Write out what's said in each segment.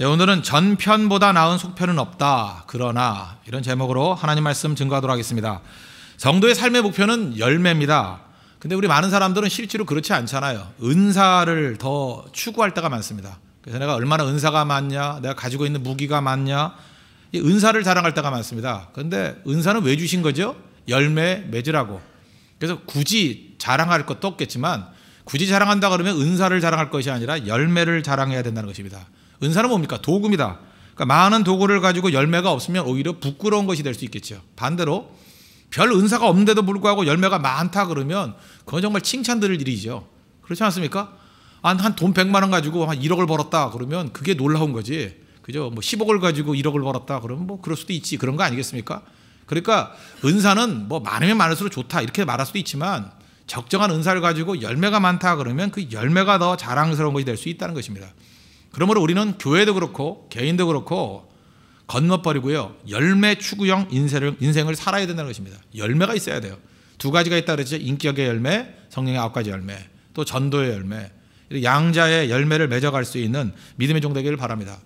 네, 오늘은 전편보다 나은 속편은 없다. 그러나 이런 제목으로 하나님 말씀 증거하도록 하겠습니다. 성도의 삶의 목표는 열매입니다. 근데 우리 많은 사람들은 실제로 그렇지 않잖아요. 은사를 더 추구할 때가 많습니다. 그래서 내가 얼마나 은사가 많냐, 내가 가지고 있는 무기가 많냐, 은사를 자랑할 때가 많습니다. 그런데 은사는 왜 주신 거죠? 열매 맺으라고. 그래서 굳이 자랑할 것도 없겠지만 굳이 자랑한다 그러면 은사를 자랑할 것이 아니라 열매를 자랑해야 된다는 것입니다. 은사는 뭡니까? 도구입니다. 그러니까 많은 도구를 가지고 열매가 없으면 오히려 부끄러운 것이 될 수 있겠죠. 반대로 별 은사가 없는데도 불구하고 열매가 많다 그러면 그건 정말 칭찬드릴 일이죠. 그렇지 않습니까? 한 돈 100만 원 가지고 한 1억을 벌었다 그러면 그게 놀라운 거지. 그죠? 뭐 10억을 가지고 1억을 벌었다 그러면 뭐 그럴 수도 있지. 그런 거 아니겠습니까? 그러니까 은사는 뭐 많으면 많을수록 좋다 이렇게 말할 수도 있지만 적정한 은사를 가지고 열매가 많다 그러면 그 열매가 더 자랑스러운 것이 될 수 있다는 것입니다. 그러므로 우리는 교회도 그렇고 개인도 그렇고 건너버리고요. 열매 추구형 인생을, 인생을 살아야 된다는 것입니다. 열매가 있어야 돼요. 두 가지가 있다 그랬죠. 인격의 열매, 성령의 아홉 가지 열매, 또 전도의 열매. 양자의 열매를 맺어갈 수 있는 믿음의 종되기를 바랍니다.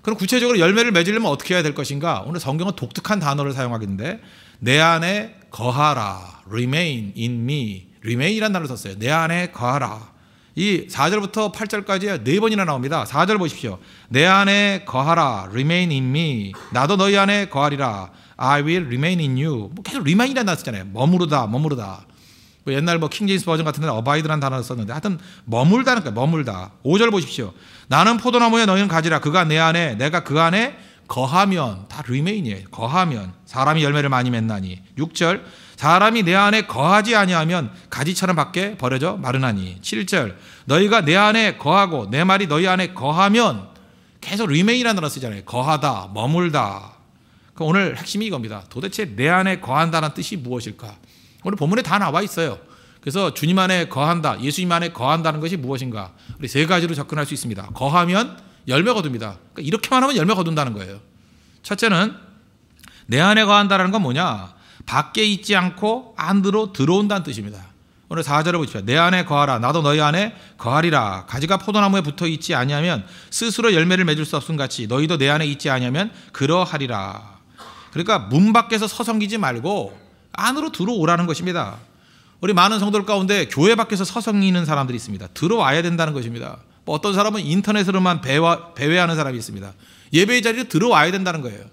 그럼 구체적으로 열매를 맺으려면 어떻게 해야 될 것인가? 오늘 성경은 독특한 단어를 사용하겠는데 내 안에 거하라, remain in me, r e m a i n 이란 단어를 썼어요. 내 안에 거하라. 이 4절부터 8절까지 네 번이나 나옵니다. 4절 보십시오. 내 안에 거하라. remain in me. 나도 너희 안에 거하리라. I will remain in you. 뭐 계속 remain이라는 단어 잖아요 머무르다, 머무르다. 뭐 옛날 뭐 킹제임스 버전 같은 데는 어바이드라는 단어를 썼는데 하여튼 머물다는 거예요. 머물다. 5절 보십시오. 나는 포도나무에 너희는 가지라. 그가 내 안에 내가 그 안에 거하면 다 remain이에요. 거하면 사람이 열매를 많이 맺나니. 6절 사람이 내 안에 거하지 아니하면 가지처럼 밖에 버려져 마르나니. 7절. 너희가 내 안에 거하고 내 말이 너희 안에 거하면 계속 리메이라는 단어 쓰잖아요. 거하다, 머물다. 오늘 핵심이 이겁니다. 도대체 내 안에 거한다는 뜻이 무엇일까? 오늘 본문에 다 나와 있어요. 그래서 주님 안에 거한다, 예수님 안에 거한다는 것이 무엇인가? 우리 세 가지로 접근할 수 있습니다. 거하면 열매 거둡니다. 그러니까 이렇게만 하면 열매 거둔다는 거예요. 첫째는 내 안에 거한다라는 건 뭐냐? 밖에 있지 않고 안으로 들어온다는 뜻입니다. 오늘 4절을 보십시오. 내 안에 거하라. 나도 너희 안에 거하리라. 가지가 포도나무에 붙어 있지 아니면 스스로 열매를 맺을 수 없음 같이 너희도 내 안에 있지 아니면 그러하리라. 그러니까 문 밖에서 서성기지 말고 안으로 들어오라는 것입니다. 우리 많은 성도들 가운데 교회 밖에서 서성이는 사람들이 있습니다. 들어와야 된다는 것입니다. 뭐 어떤 사람은 인터넷으로만 배와, 배회하는 사람이 있습니다. 예배의 자리로 들어와야 된다는 거예요.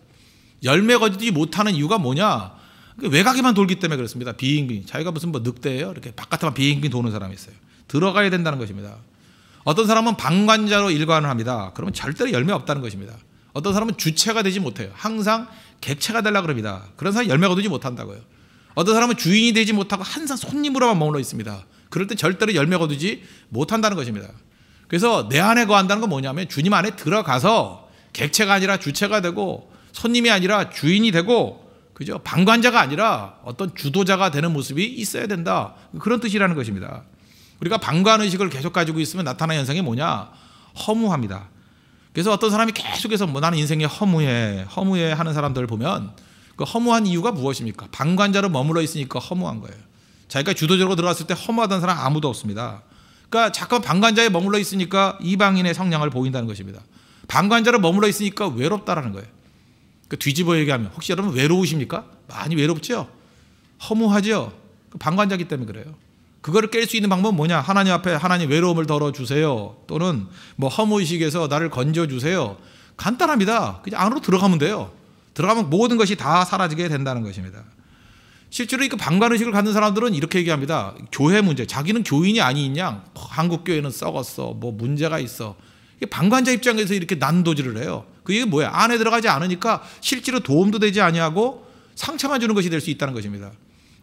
열매 거두지 못하는 이유가 뭐냐? 그 외곽에만 돌기 때문에 그렇습니다. 비행기 자기가 무슨 뭐 늑대예요? 이렇게 바깥에만 비행기 도는 사람이 있어요. 들어가야 된다는 것입니다. 어떤 사람은 방관자로 일관을 합니다. 그러면 절대로 열매 없다는 것입니다. 어떤 사람은 주체가 되지 못해요. 항상 객체가 되려 그럽니다. 그런 사람 열매거두지 못한다고요. 어떤 사람은 주인이 되지 못하고 항상 손님으로만 머물러 있습니다. 그럴 때 절대로 열매거두지 못한다는 것입니다. 그래서 내 안에 거한다는 건 뭐냐면 주님 안에 들어가서 객체가 아니라 주체가 되고 손님이 아니라 주인이 되고 그죠? 방관자가 아니라 어떤 주도자가 되는 모습이 있어야 된다. 그런 뜻이라는 것입니다. 우리가 방관 의식을 계속 가지고 있으면 나타나는 현상이 뭐냐? 허무합니다. 그래서 어떤 사람이 계속해서 뭐 나는 인생에 허무해, 허무해 하는 사람들을 보면 그 허무한 이유가 무엇입니까? 방관자로 머물러 있으니까 허무한 거예요. 자기가 주도적으로 들어갔을 때 허무하다는 사람 아무도 없습니다. 그러니까 자꾸 방관자에 머물러 있으니까 이방인의 성량을 보인다는 것입니다. 방관자로 머물러 있으니까 외롭다라는 거예요. 그 뒤집어 얘기하면 혹시 여러분 외로우십니까? 많이 외롭죠? 허무하죠? 그 방관자기 때문에 그래요. 그거를 깰 수 있는 방법은 뭐냐? 하나님 앞에 하나님 외로움을 덜어주세요. 또는 뭐 허무의식에서 나를 건져주세요. 간단합니다. 그냥 안으로 들어가면 돼요. 들어가면 모든 것이 다 사라지게 된다는 것입니다. 실제로 그 방관의식을 갖는 사람들은 이렇게 얘기합니다. 교회 문제. 자기는 교인이 아니냐 한국교회는 썩었어. 뭐 문제가 있어. 방관자 입장에서 이렇게 난도질을 해요. 그게 뭐야? 안에 들어가지 않으니까 실제로 도움도 되지 아니하고 상처만 주는 것이 될 수 있다는 것입니다.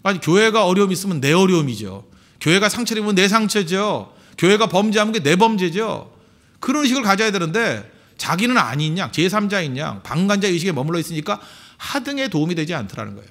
아니 교회가 어려움 있으면 내 어려움이죠. 교회가 상처를 입으면 내 상처죠. 교회가 범죄하면 내 범죄죠. 그런 의식을 가져야 되는데 자기는 아닌 양, 제3자인 양, 방관자 의식에 머물러 있으니까 하등에 도움이 되지 않더라는 거예요.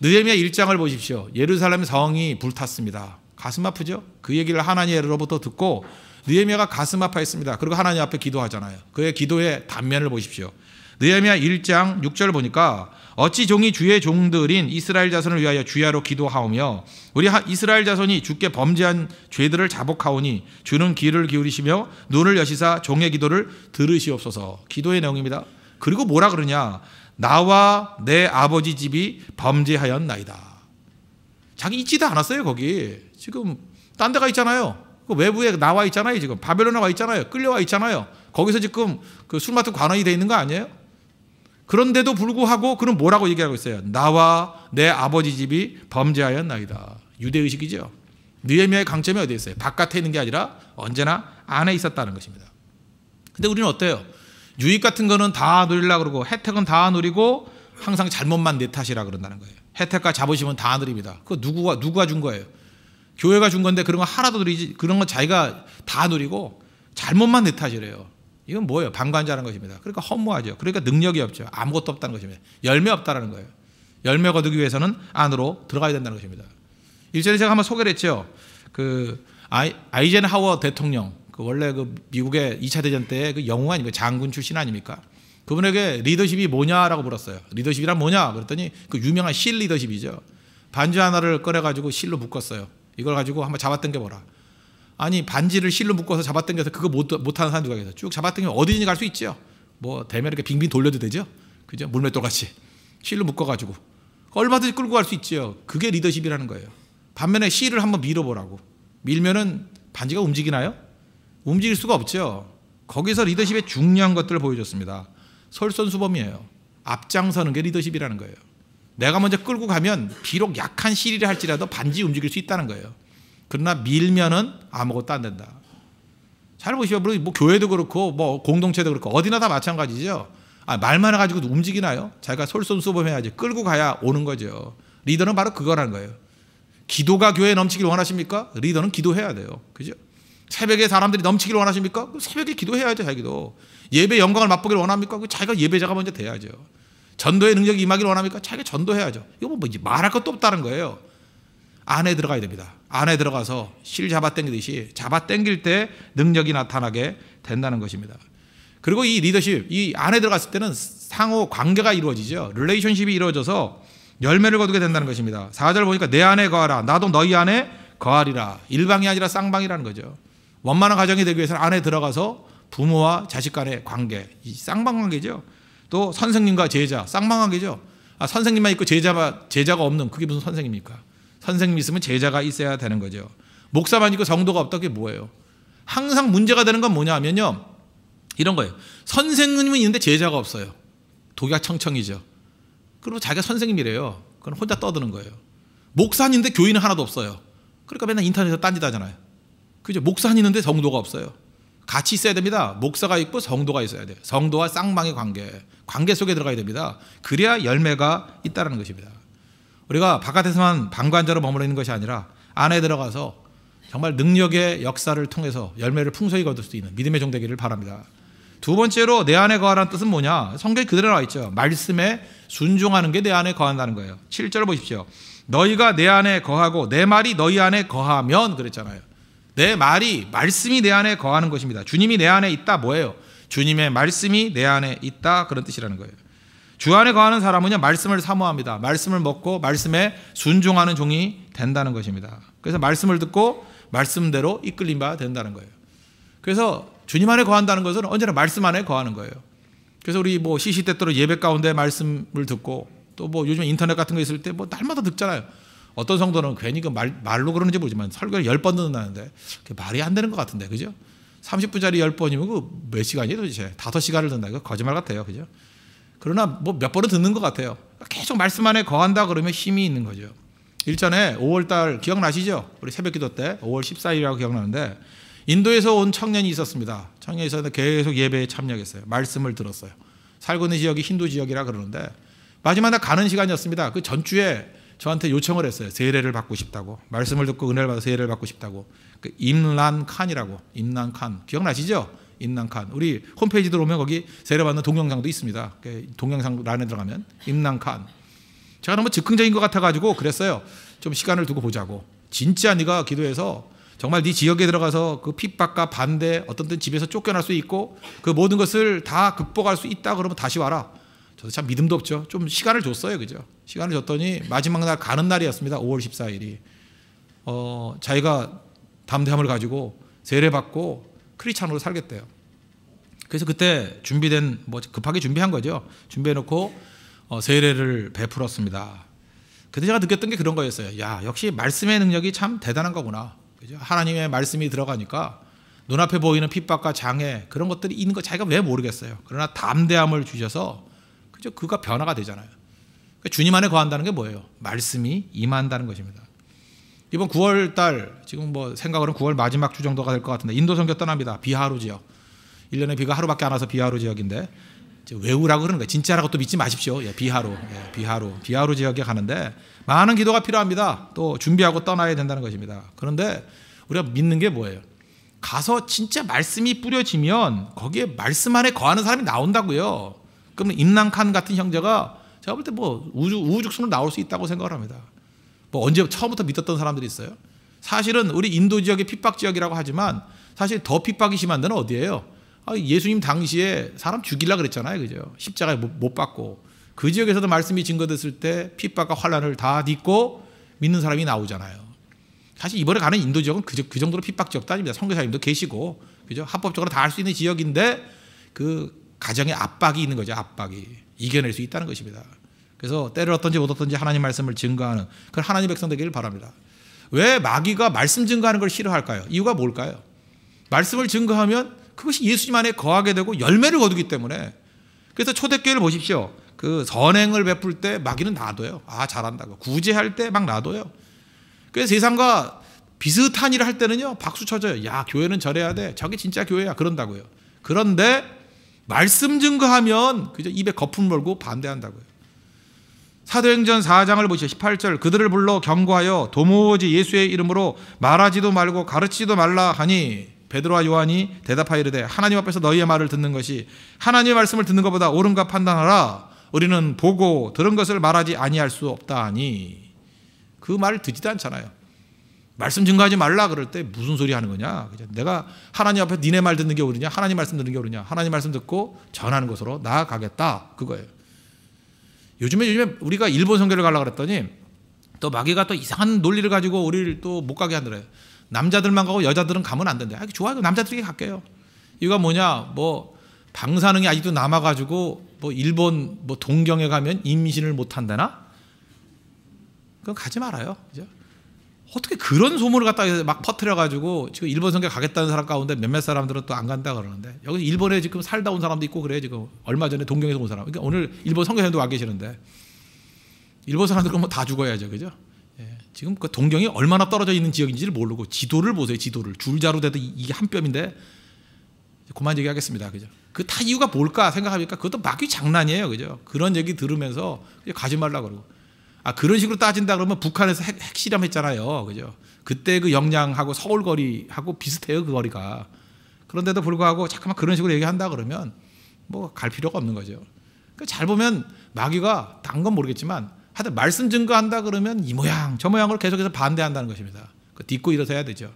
느헤미야 1장을 보십시오. 예루살렘 성이 불탔습니다. 가슴 아프죠? 그 얘기를 하나님으로부터 듣고 느헤미야가 가슴 아파했습니다. 그리고 하나님 앞에 기도하잖아요. 그의 기도의 단면을 보십시오. 느헤미야 1장 6절 을 보니까 어찌 종이 주의 종들인 이스라엘 자손을 위하여 주야로 기도하오며 우리 이스라엘 자손이 주께 범죄한 죄들을 자복하오니 주는 귀를 기울이시며 눈을 여시사 종의 기도를 들으시옵소서. 기도의 내용입니다. 그리고 뭐라 그러냐? 나와 내 아버지 집이 범죄하였나이다. 자기 있지도 않았어요, 거기. 지금 딴 데가 있잖아요. 그 외부에 나와 있잖아요, 지금. 바벨론에 와 있잖아요. 끌려와 있잖아요. 거기서 지금 그술 맡은 관원이 돼 있는 거 아니에요? 그런데도 불구하고 그는 뭐라고 얘기하고 있어요? 나와 내 아버지 집이 범죄하였나이다. 유대의식이죠. 느헤미야의 강점이 어디에 있어요? 바깥에 있는 게 아니라 언제나 안에 있었다는 것입니다. 근데 우리는 어때요? 유익 같은 거는 다 누리려 그러고 혜택은 다 누리고 항상 잘못만 내 탓이라 그런다는 거예요. 혜택과 잡으시면 다 누립니다. 그 누구가 누가 준 거예요? 교회가 준 건데 그런 거 하나도 누리지 그런 거 자기가 다 누리고 잘못만 내 탓이래요. 이건 뭐예요? 방관자라는 것입니다. 그러니까 허무하죠. 그러니까 능력이 없죠. 아무것도 없다는 것입니다. 열매 없다라는 거예요. 열매 거두기 위해서는 안으로 들어가야 된다는 것입니다. 일전에 제가 한번 소개를 했죠. 그 아이, 아이젠하워 대통령 그 원래 그 미국의 2차 대전 때 그 영웅 아닙니까? 장군 출신 아닙니까? 그분에게 리더십이 뭐냐라고 물었어요. 리더십이란 뭐냐? 그랬더니 그 유명한 실 리더십이죠. 반지 하나를 꺼내가지고 실로 묶었어요. 이걸 가지고 한번 잡아당겨보라. 아니 반지를 실로 묶어서 잡아당겨서 그거 못, 못하는 사람 누가 계세요? 쭉잡아당기 어디든지 갈 수 있죠. 뭐 대면 이렇게 빙빙 돌려도 되죠. 그죠? 물맷돌같이 실로 묶어가지고 얼마든지 끌고 갈 수 있죠. 그게 리더십이라는 거예요. 반면에 실을 한번 밀어보라고. 밀면은 반지가 움직이나요? 움직일 수가 없죠. 거기서 리더십의 중요한 것들을 보여줬습니다. 설선수범이에요. 앞장서는 게 리더십이라는 거예요. 내가 먼저 끌고 가면 비록 약한 시리를 할지라도 반지 움직일 수 있다는 거예요. 그러나 밀면은 아무것도 안 된다. 잘 보시면 뭐 교회도 그렇고 뭐 공동체도 그렇고 어디나 다 마찬가지죠. 아, 말만 해가지고 움직이나요? 자기가 솔선수범해야지 끌고 가야 오는 거죠. 리더는 바로 그거라는 거예요. 기도가 교회에 넘치길 원하십니까? 리더는 기도해야 돼요. 그죠? 새벽에 사람들이 넘치길 원하십니까? 새벽에 기도해야죠, 자기도. 예배 영광을 맛보길 원합니까? 그 자기가 예배자가 먼저 돼야죠. 전도의 능력이 임하기를 원합니까? 자기가 전도해야죠. 이거 뭐, 뭐 말할 것도 없다는 거예요. 안에 들어가야 됩니다. 안에 들어가서 실 잡아당기듯이 잡아당길 때 능력이 나타나게 된다는 것입니다. 그리고 이 리더십, 이 안에 들어갔을 때는 상호 관계가 이루어지죠. 릴레이션십이 이루어져서 열매를 거두게 된다는 것입니다. 4절 보니까 내 안에 거하라. 나도 너희 안에 거하리라. 일방이 아니라 쌍방이라는 거죠. 원만한 가정이 되기 위해서는 안에 들어가서 부모와 자식 간의 관계, 이 쌍방 관계죠. 또 선생님과 제자 쌍방하게죠. 아, 선생님만 있고 제자가 제자가 없는 그게 무슨 선생입니까? 님 선생님 있으면 제자가 있어야 되는 거죠. 목사만 있고 정도가 없다 그게 뭐예요? 항상 문제가 되는 건 뭐냐면요. 이런 거예요. 선생님은 있는데 제자가 없어요. 독야 청청이죠. 그리고 자기가 선생님이래요. 그건 혼자 떠드는 거예요. 목사님인데 교인은 하나도 없어요. 그러니까 맨날 인터넷에서 딴짓 하잖아요. 그죠? 목사님인데 정도가 없어요. 같이 있어야 됩니다. 목사가 있고 성도가 있어야 돼 성도와 쌍방의 관계, 관계 속에 들어가야 됩니다. 그래야 열매가 있다라는 것입니다. 우리가 바깥에서만 방관자로 머물러 있는 것이 아니라 안에 들어가서 정말 능력의 역사를 통해서 열매를 풍성히 거둘 수 있는 믿음의 종 되기를 바랍니다. 두 번째로 내 안에 거하라는 뜻은 뭐냐? 성경 그대로 나와 있죠. 말씀에 순종하는 게 내 안에 거한다는 거예요. 7절 보십시오. 너희가 내 안에 거하고 내 말이 너희 안에 거하면 그랬잖아요. 내 말이 말씀이 내 안에 거하는 것입니다. 주님이 내 안에 있다 뭐예요? 주님의 말씀이 내 안에 있다 그런 뜻이라는 거예요. 주 안에 거하는 사람은요 말씀을 사모합니다. 말씀을 먹고 말씀에 순종하는 종이 된다는 것입니다. 그래서 말씀을 듣고 말씀대로 이끌림 바 된다는 거예요. 그래서 주님 안에 거한다는 것은 언제나 말씀 안에 거하는 거예요. 그래서 우리 뭐 시시때때로 예배 가운데 말씀을 듣고 또 뭐 요즘 인터넷 같은 거 있을 때 뭐 날마다 듣잖아요. 어떤 성도는 괜히 그 말, 말로 그러는지 모르지만 설교를 10번 듣는다는데 그게 말이 안 되는 것 같은데, 그죠? 30분짜리 10번이면 그 몇 시간이에요 도대체? 5시간을 듣는다. 그 거짓말 같아요. 그죠? 그러나 뭐 몇번을 듣는 것 같아요. 계속 말씀 안에 거한다 그러면 힘이 있는 거죠. 일전에 5월달 기억나시죠? 우리 새벽기도 때 5월 14일이라고 기억나는데 인도에서 온 청년이 있었습니다. 청년이 있었는데 계속 예배에 참여했어요. 말씀을 들었어요. 살고 있는 지역이 힌두 지역이라 그러는데 마지막 날 가는 시간이었습니다. 그 전주에 저한테 요청을 했어요. 세례를 받고 싶다고. 말씀을 듣고 은혜를 받아 세례를 받고 싶다고. 그 임란 칸이라고. 임란 칸. 기억나시죠? 임란 칸. 우리 홈페이지 들어오면 거기 세례 받는 동영상도 있습니다. 그 동영상 란에 들어가면 임란 칸. 제가 너무 즉흥적인 것 같아가지고 그랬어요. 좀 시간을 두고 보자고. 진짜 네가 기도해서 정말 네 지역에 들어가서 그 핍박과 반대 어떤 때 집에서 쫓겨날 수 있고 그 모든 것을 다 극복할 수 있다 그러면 다시 와라. 저도 참 믿음도 없죠. 좀 시간을 줬어요. 그죠? 시간을 줬더니 마지막 날 가는 날이었습니다. 5월 14일이. 어, 자기가 담대함을 가지고 세례받고 크리스찬으로 살겠대요. 그래서 그때 준비된 뭐 급하게 준비한 거죠. 준비해 놓고 어, 세례를 베풀었습니다. 그때 제가 느꼈던 게 그런 거였어요. 야, 역시 말씀의 능력이 참 대단한 거구나. 그죠? 하나님의 말씀이 들어가니까 눈앞에 보이는 핍박과 장애 그런 것들이 있는 거 자기가 왜 모르겠어요. 그러나 담대함을 주셔서 그죠? 그가 변화가 되잖아요. 그러니까 주님 안에 거한다는 게 뭐예요? 말씀이 임한다는 것입니다. 이번 9월 달 지금 뭐 생각으로는 9월 마지막 주 정도가 될 것 같은데 인도 선교 떠납니다. 비하루 지역. 1년에 비가 하루밖에 안 와서 비하루 지역인데 외우라고 그러는 거예요. 진짜라고 또 믿지 마십시오. 예, 비하루, 예, 비하루, 비하루 지역에 가는데 많은 기도가 필요합니다. 또 준비하고 떠나야 된다는 것입니다. 그런데 우리가 믿는 게 뭐예요? 가서 진짜 말씀이 뿌려지면 거기에 말씀 안에 거하는 사람이 나온다고요. 그러면 임랑칸 같은 형제가 제가 볼 때 뭐 우주 우죽순으로 나올 수 있다고 생각을 합니다. 뭐 언제 처음부터 믿었던 사람들이 있어요. 사실은 우리 인도 지역의 핍박 지역이라고 하지만 사실 더 핍박이 심한 데는 어디예요? 아, 예수님 당시에 사람 죽이려 그랬잖아요, 그죠? 십자가에 못, 못 받고 그 지역에서도 말씀이 증거됐을 때 핍박과 환란을 다 딛고 믿는 사람이 나오잖아요. 사실 이번에 가는 인도 지역은 그, 그 정도로 핍박 지역도 아닙니다. 선교사님도 계시고 그죠? 합법적으로 다 할 수 있는 지역인데 그 가정에 압박이 있는 거죠. 압박이 이겨낼 수 있다는 것입니다. 그래서 때를 어떤지 못 어떤지 하나님 말씀을 증거하는 그 하나님 백성 되기를 바랍니다. 왜 마귀가 말씀 증거하는 걸 싫어할까요? 이유가 뭘까요? 말씀을 증거하면 그것이 예수님 안에 거하게 되고 열매를 거두기 때문에 그래서 초대교회를 보십시오. 그 선행을 베풀 때 마귀는 놔둬요. 아 잘한다고 구제할 때 막 놔둬요. 그래서 세상과 비슷한 일을 할 때는요 박수 쳐줘요. 야 교회는 저래야 돼. 저게 진짜 교회야 그런다고요. 그런데 말씀 증거하면 그저 입에 거품 몰고 반대한다고요. 사도행전 4장을 보시죠. 18절 그들을 불러 경고하여 도무지 예수의 이름으로 말하지도 말고 가르치지도 말라 하니 베드로와 요한이 대답하이르되 하나님 앞에서 너희의 말을 듣는 것이 하나님의 말씀을 듣는 것보다 옳은가 판단하라 우리는 보고 들은 것을 말하지 아니할 수 없다 하니 그말 듣지도 않잖아요. 말씀 증거하지 말라 그럴 때 무슨 소리 하는 거냐? 내가 하나님 앞에 니네 말 듣는 게 옳으냐? 하나님 말씀 듣는 게 옳으냐? 하나님 말씀 듣고 전하는 것으로 나아가겠다. 그거예요. 요즘에 요즘에 우리가 일본 선교를 가려고 그랬더니 또 마귀가 또 이상한 논리를 가지고 우리를 또 못 가게 하더래요. 남자들만 가고 여자들은 가면 안 된대. 아, 좋아요. 남자들이 갈게요. 이거 뭐냐? 뭐 방사능이 아직도 남아 가지고 뭐 일본 뭐 동경에 가면 임신을 못 한다나? 그건 가지 말아요. 그죠? 어떻게 그런 소문을 갖다가 막 퍼트려가지고 지금 일본 선교 가겠다는 사람 가운데 몇몇 사람들은 또 안 간다 그러는데 여기 일본에 지금 살다 온 사람도 있고 그래 지금 얼마 전에 동경에서 온 사람 그러니까 오늘 일본 선교사님도 와 계시는데 일본 사람들 그러다 뭐 죽어야죠 그죠? 예. 지금 그 동경이 얼마나 떨어져 있는 지역인지를 모르고 지도를 보세요 지도를 줄자로 돼도 이게 한 뼘인데 그만 얘기하겠습니다 그죠? 그 다 이유가 뭘까 생각하니까 그것도 막귀 장난이에요 그죠? 그런 얘기 들으면서 가지 말라 그러고 아 그런 식으로 따진다 그러면 북한에서 핵, 실험했잖아요, 그죠? 그때 그 영양하고 서울 거리하고 비슷해요 그 거리가. 그런데도 불구하고 자꾸만 그런 식으로 얘기한다 그러면 뭐 갈 필요가 없는 거죠. 그러니까 잘 보면 마귀가 단건 모르겠지만 하여튼 말씀 증거한다 그러면 이 모양 저 모양으로 계속해서 반대한다는 것입니다. 그 딛고 일어서야 되죠.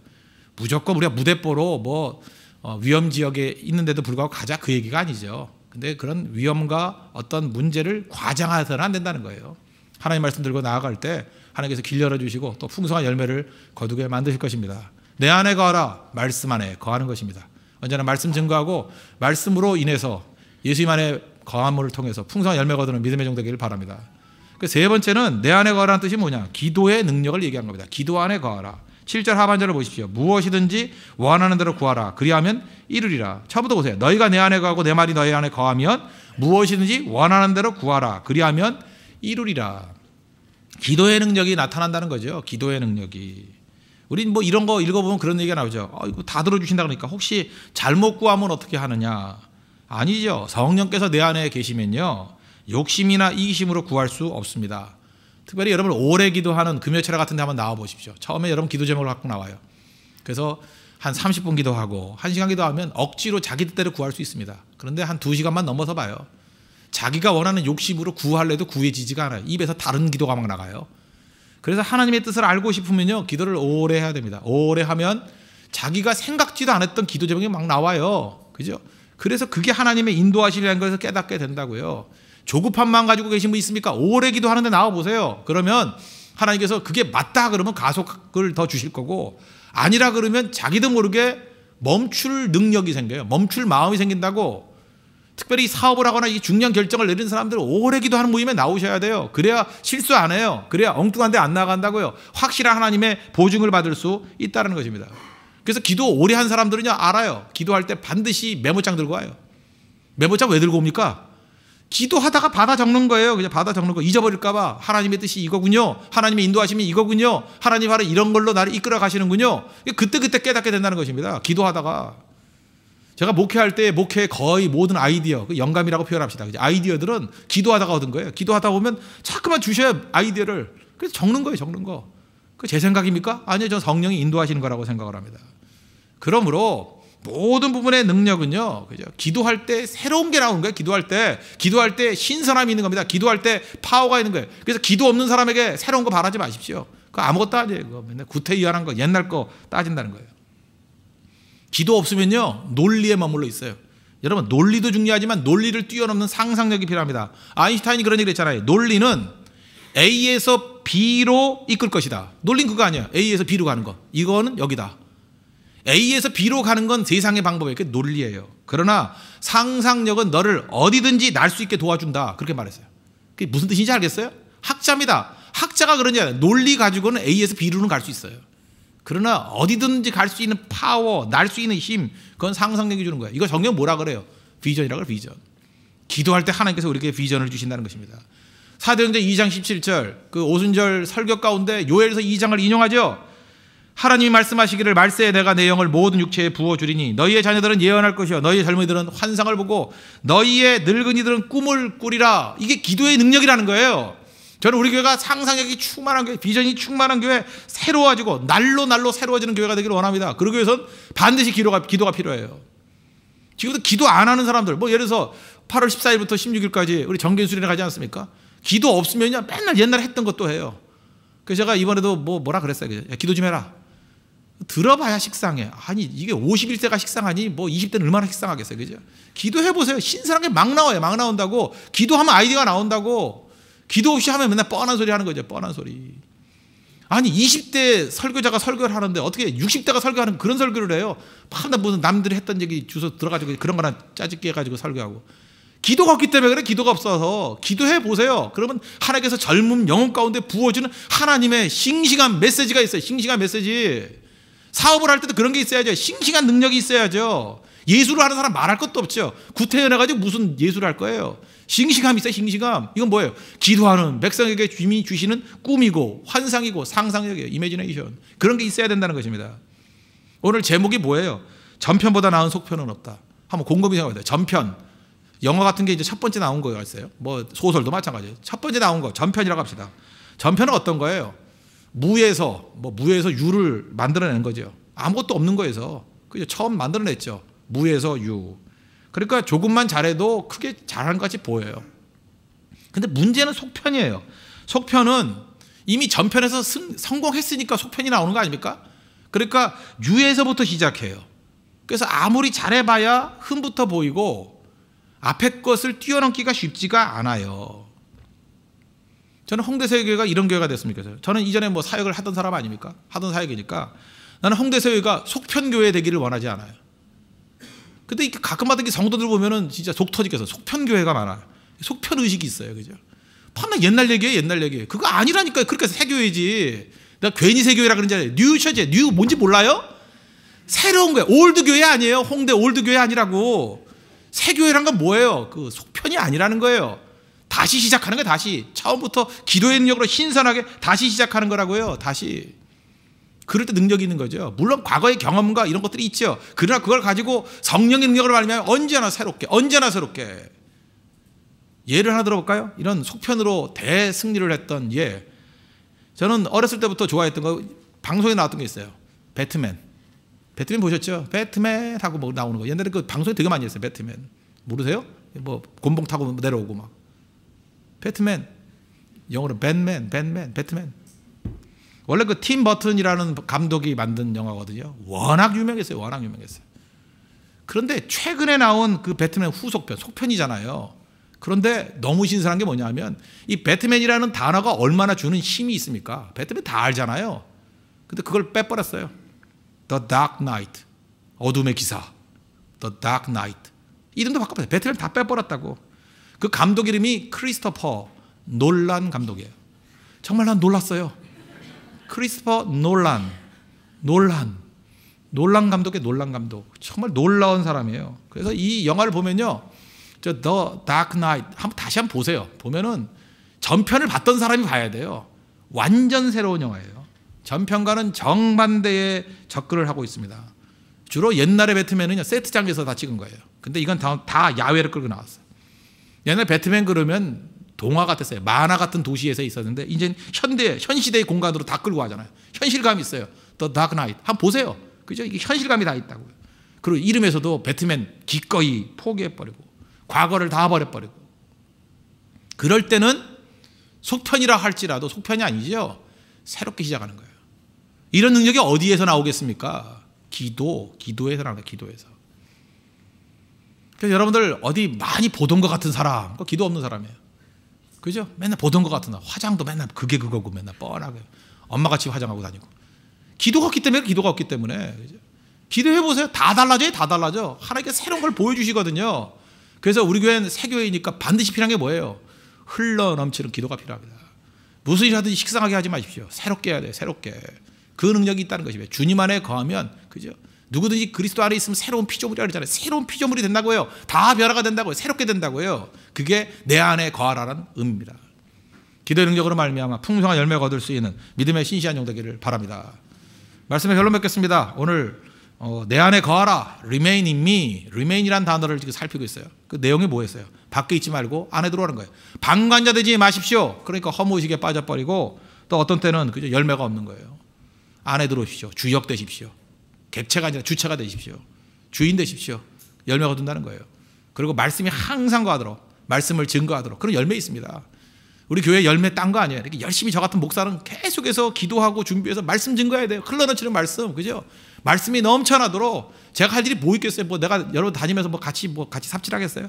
무조건 우리가 무대뽀로 뭐 어, 위험 지역에 있는데도 불구하고 가자 그 얘기가 아니죠. 근데 그런 위험과 어떤 문제를 과장해서는 안 된다는 거예요. 하나님 말씀 들고 나아갈 때 하나님께서 길 열어주시고 또 풍성한 열매를 거두게 만드실 것입니다. 내 안에 거하라 말씀 안에 거하는 것입니다. 언제나 말씀 증거하고 말씀으로 인해서 예수님 안에 거함을 통해서 풍성한 열매 거두는 믿음의 종 되기를 바랍니다. 그 세 번째는 내 안에 거하라는 뜻이 뭐냐? 기도의 능력을 얘기한 겁니다. 기도 안에 거하라. 7절 하반절을 보십시오. 무엇이든지 원하는 대로 구하라. 그리하면 이르리라. 처음부터 보세요. 너희가 내 안에 거하고 내 말이 너희 안에 거하면 무엇이든지 원하는 대로 구하라. 그리하면 이루리라. 기도의 능력이 나타난다는 거죠. 기도의 능력이. 우린 뭐 이런 거 읽어보면 그런 얘기가 나오죠. 아, 이거 다 들어주신다 그러니까 혹시 잘못 구하면 어떻게 하느냐. 아니죠. 성령께서 내 안에 계시면요. 욕심이나 이기심으로 구할 수 없습니다. 특별히 여러분 오래 기도하는 금요철회 같은 데 한번 나와 보십시오. 처음에 여러분 기도 제목을 갖고 나와요. 그래서 한 30분 기도하고 1시간 기도하면 억지로 자기 뜻대로 구할 수 있습니다. 그런데 한 2시간만 넘어서 봐요. 자기가 원하는 욕심으로 구할래도 구해지지가 않아요. 입에서 다른 기도가 막 나가요. 그래서 하나님의 뜻을 알고 싶으면요. 기도를 오래 해야 됩니다. 오래 하면 자기가 생각지도 않았던 기도 제목이 막 나와요. 그죠? 그래서 그게 하나님의 인도하시려는 것을 깨닫게 된다고요. 조급한 마음 가지고 계신 분 있습니까? 오래 기도하는데 나와 보세요. 그러면 하나님께서 그게 맞다 그러면 가속을 더 주실 거고 아니라 그러면 자기도 모르게 멈출 능력이 생겨요. 멈출 마음이 생긴다고 특별히 사업을 하거나 이 중요한 결정을 내리는 사람들 은 오래 기도하는 모임에 나오셔야 돼요. 그래야 실수 안 해요. 그래야 엉뚱한데 안 나간다고요. 확실한 하나님의 보증을 받을 수 있다는 것입니다. 그래서 기도 오래 한 사람들은요 알아요. 기도할 때 반드시 메모장 들고 와요. 메모장 왜 들고 옵니까? 기도하다가 받아 적는 거예요. 그냥 받아 적는 거 잊어버릴까봐 하나님의 뜻이 이거군요. 하나님의 인도하심이 이거군요. 하나님 바로 이런 걸로 나를 이끌어 가시는군요. 그때 그때 깨닫게 된다는 것입니다. 기도하다가 제가 목회할 때 목회 거의 모든 아이디어, 그 영감이라고 표현합시다. 아이디어들은 기도하다가 얻은 거예요. 기도하다 보면 자꾸만 주셔야 아이디어를. 그래서 적는 거예요, 적는 거. 그 제 생각입니까? 아니요, 저 성령이 인도하시는 거라고 생각을 합니다. 그러므로 모든 부분의 능력은요, 그죠? 기도할 때 새로운 게 나오는 거예요. 기도할 때, 기도할 때 신선함이 있는 겁니다. 기도할 때 파워가 있는 거예요. 그래서 기도 없는 사람에게 새로운 거 바라지 마십시오. 그 아무것도 아니에요. 그거 맨날 구태의연한 거, 옛날 거 따진다는 거예요. 기도 없으면요, 논리에 머물러 있어요. 여러분, 논리도 중요하지만 논리를 뛰어넘는 상상력이 필요합니다. 아인슈타인이 그런 얘기를 했잖아요. 논리는 A에서 B로 이끌 것이다. 논리는 그거 아니야. A에서 B로 가는 거. 이거는 여기다. A에서 B로 가는 건 세상의 방법이에요. 그게 논리예요. 그러나 상상력은 너를 어디든지 날 수 있게 도와준다. 그렇게 말했어요. 그게 무슨 뜻인지 알겠어요? 학자입니다. 학자가 그러냐. 논리 가지고는 A에서 B로는 갈 수 있어요. 그러나 어디든지 갈 수 있는 파워, 날 수 있는 힘, 그건 상상력이 주는 거야. 이거 성경 뭐라 그래요? 비전이라고 그요 비전. 기도할 때 하나님께서 우리에게 비전을 주신다는 것입니다. 사도행전 2장 17절, 그 오순절 설교 가운데 요엘서 2장을 인용하죠. 하나님이 말씀하시기를 말세에 내가 내 영을 모든 육체에 부어 주리니 너희의 자녀들은 예언할 것이요 너희의 젊은이들은 환상을 보고 너희의 늙은이들은 꿈을 꾸리라. 이게 기도의 능력이라는 거예요. 저는 우리 교회가 상상력이 충만한 교회, 비전이 충만한 교회, 새로워지고 날로 날로 새로워지는 교회가 되기를 원합니다. 그러기 위해선 반드시 기도가, 기도가 필요해요. 지금도 기도 안 하는 사람들, 뭐 예를 들어서 8월 14일부터 16일까지 우리 정견수련회 가지 않습니까? 기도 없으면요, 맨날 옛날에 했던 것도 해요. 그래서 제가 이번에도 뭐, 뭐라 그랬어요. 야, 기도 좀 해라. 들어봐야 식상해. 아니, 이게 51세가 식상하니 뭐 20대는 얼마나 식상하겠어요. 그죠? 기도해보세요. 신선한 게 막 나와요. 막 나온다고. 기도하면 아이디가 나온다고. 기도 없이 하면 맨날 뻔한 소리 하는 거죠. 뻔한 소리. 아니 20대 설교자가 설교를 하는데 어떻게 60대가 설교하는 그런 설교를 해요. 막나 무슨 남들이 했던 얘기 주소 들어가지고 그런 거나 짜증게 해가지고 설교하고. 기도가 없기 때문에 그래 기도가 없어서 기도해 보세요. 그러면 하나님께서 젊은 영혼 가운데 부어주는 하나님의 싱싱한 메시지가 있어요. 싱싱한 메시지. 사업을 할 때도 그런 게 있어야죠. 싱싱한 능력이 있어야죠. 예술을 하는 사람 말할 것도 없죠. 구태연해가지고 무슨 예술을 할 거예요. 싱싱함 있어요, 싱싱함. 이건 뭐예요? 기도하는 백성에게 주님 주시는 꿈이고 환상이고 상상력이에요. 이미지네이션. 그런 게 있어야 된다는 것입니다. 오늘 제목이 뭐예요? 전편보다 나은 속편은 없다. 한번 곰곰이 생각해 보세요. 전편. 영화 같은 게 이제 첫 번째 나온 거가 있어요. 뭐 소설도 마찬가지예요. 첫 번째 나온 거 전편이라고 합시다. 전편은 어떤 거예요? 무에서 뭐 무에서 유를 만들어내 거죠. 아무것도 없는 거에서 그죠? 처음 만들어냈죠. 무에서 유. 그러니까 조금만 잘해도 크게 잘한 것이 같 보여요. 근데 문제는 속편이에요. 속편은 이미 전편에서 승, 성공했으니까 속편이 나오는 거 아닙니까? 그러니까 유에서부터 시작해요. 그래서 아무리 잘해봐야 흠부터 보이고 앞에 것을 뛰어넘기가 쉽지가 않아요. 저는 홍대서교회가 이런 교회가 됐습니까 저는 이전에 뭐 사역을 하던 사람 아닙니까? 하던 사역이니까 나는 홍대서교회가 속편교회 되기를 원하지 않아요. 근데 이렇게 가끔마다 이 성도들 보면은 진짜 속 터지겠어. 속편교회가 많아. 속편 의식이 있어요. 그죠? 밤나 아, 옛날 얘기예요. 옛날 얘기. 그거 아니라니까요. 그렇게 해서 새교회지 내가 괜히 새교회라 그런지 알아요. 뉴 셔제. 뉴 뭔지 몰라요? 새로운 거예요. 올드 교회 아니에요. 홍대 올드 교회 아니라고. 새교회란건 뭐예요? 그 속편이 아니라는 거예요. 다시 시작하는 거예요. 다시. 처음부터 기도의 능력으로 신선하게 다시 시작하는 거라고요. 다시. 그럴 때 능력이 있는 거죠. 물론 과거의 경험과 이런 것들이 있죠. 그러나 그걸 가지고 성령의 능력을 말하면 언제나 새롭게, 언제나 새롭게. 예를 하나 들어볼까요? 이런 속편으로 대승리를 했던 예. 저는 어렸을 때부터 좋아했던 거, 방송에 나왔던 게 있어요. 배트맨. 배트맨 보셨죠? 배트맨 하고 뭐 나오는 거. 옛날에 그 방송에 되게 많이 했어요. 배트맨. 모르세요? 뭐 곤봉 타고 내려오고 막. 배트맨. 영어로 벤맨, 벤맨, 배트맨. 원래 그 팀 버튼이라는 감독이 만든 영화거든요. 워낙 유명했어요. 워낙 유명했어요. 그런데 최근에 나온 그 배트맨 후속편, 속편이잖아요. 그런데 너무 신선한 게 뭐냐면 이 배트맨이라는 단어가 얼마나 주는 힘이 있습니까? 배트맨 다 알잖아요. 근데 그걸 빼버렸어요. The Dark Knight. 어둠의 기사. The Dark Knight. 이름도 바꿔봤어요. 배트맨 다 빼버렸다고. 그 감독 이름이 크리스토퍼 놀란 감독이에요. 정말 난 놀랐어요. 크리스퍼 놀란, 놀란, 놀란 감독의 놀란 감독. 정말 놀라운 사람이에요. 그래서 이 영화를 보면요. 저 The Dark Knight 한번 다시 한번 보세요. 보면은 전편을 봤던 사람이 봐야 돼요. 완전 새로운 영화예요. 전편과는 정반대의 접근을 하고 있습니다. 주로 옛날의 배트맨은요 세트장에서 다 찍은 거예요. 근데 이건 다, 다야외로 끌고 나왔어요. 옛날 배트맨 그러면 동화 같았어요. 만화 같은 도시에서 있었는데 이제 현대 현 시대의 공간으로 다 끌고 가잖아요. 현실감이 있어요. 더 다크나이트 한번 보세요. 그죠? 이게 현실감이 다 있다고요. 그리고 이름에서도 배트맨 기꺼이 포기해버리고 과거를 다 버려버리고 그럴 때는 속편이라 할지라도 속편이 아니죠. 새롭게 시작하는 거예요. 이런 능력이 어디에서 나오겠습니까? 기도, 기도에서 나온요 기도에서. 그래서 여러분들 어디 많이 보던 것 같은 사람, 기도 없는 사람이에요. 그죠? 맨날 보던 것 같은 나. 화장도 맨날 그게 그거고 맨날 뻔하게. 엄마같이 화장하고 다니고. 기도가 없기 때문에 기도가 없기 때문에. 그죠? 기도해 보세요. 다 달라져요. 다 달라져. 하나님께 새로운 걸 보여주시거든요. 그래서 우리 교회는 새 교회이니까 반드시 필요한 게 뭐예요? 흘러 넘치는 기도가 필요합니다. 무슨 일 하든지 식상하게 하지 마십시오. 새롭게 해야 돼요. 새롭게. 그 능력이 있다는 것이에요. 주님 안에 거하면 그죠? 누구든지 그리스도 안에 있으면 새로운 피조물이라 그러잖아요. 새로운 피조물이 된다고요. 다 변화가 된다고요. 새롭게 된다고요. 그게 내 안에 거하라는 의미입니다. 기대 능력으로 말미암아 풍성한 열매가 얻을 수 있는 믿음의 신실한 용되기를 바랍니다. 말씀의 결론 맺겠습니다. 오늘 어, 내 안에 거하라. remain in me. remain이란 단어를 지금 살피고 있어요. 그 내용이 뭐였어요? 밖에 있지 말고 안에 들어오는 거예요. 방관자 되지 마십시오. 그러니까 허무의식에 빠져버리고 또 어떤 때는 그저 열매가 없는 거예요. 안에 들어오십시오. 주역 되십시오. 객체가 아니라 주체가 되십시오. 주인 되십시오. 열매 거둔다는 거예요. 그리고 말씀이 항상 거하도록 말씀을 증거하도록 그런 열매 있습니다. 우리 교회 열매 딴 거 아니에요. 이렇게 열심히 저 같은 목사는 계속해서 기도하고 준비해서 말씀 증거해야 돼요. 흘러넘치는 말씀, 그죠? 말씀이 넘쳐나도록 제가 할 일이 뭐 있겠어요? 뭐 내가 여러분 다니면서 뭐 같이 뭐 같이 삽질하겠어요?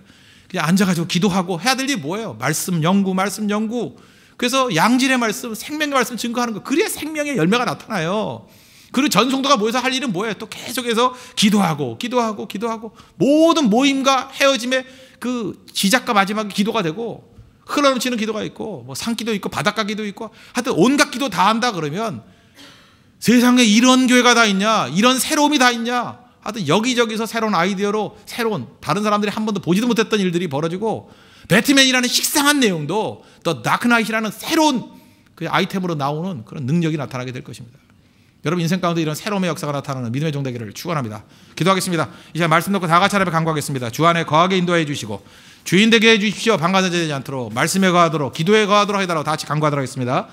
그냥 앉아가지고 기도하고 해야 될 일이 뭐예요? 말씀 연구, 말씀 연구. 그래서 양질의 말씀, 생명의 말씀 증거하는 거. 그래야 생명의 열매가 나타나요. 그리고 전송도가 모여서 할 일은 뭐예요? 또 계속해서 기도하고 기도하고 기도하고 모든 모임과 헤어짐의 그 시작과 마지막 기도가 되고 흘러넘치는 기도가 있고 뭐 산기도 있고 바닷가기도 있고 하여튼 온갖 기도 다 한다 그러면 세상에 이런 교회가 다 있냐 이런 새로움이 다 있냐 하여튼 여기저기서 새로운 아이디어로 새로운 다른 사람들이 한 번도 보지도 못했던 일들이 벌어지고 배트맨이라는 식상한 내용도 더다크나이라는 새로운 그 아이템으로 나오는 그런 능력이 나타나게 될 것입니다. 여러분 인생 가운데 이런 새로운 역사가 나타나는 믿음의 종되기를 축원합니다. 기도하겠습니다. 이제 말씀 놓고 다 같이 하나님 간구하겠습니다. 주 안에 거하게 인도해 주시고 주인 되게 해 주십시오. 방관자 되지 않도록 말씀에 거하도록 기도에 거하도록 해달라고 다 같이 간구하도록 하겠습니다.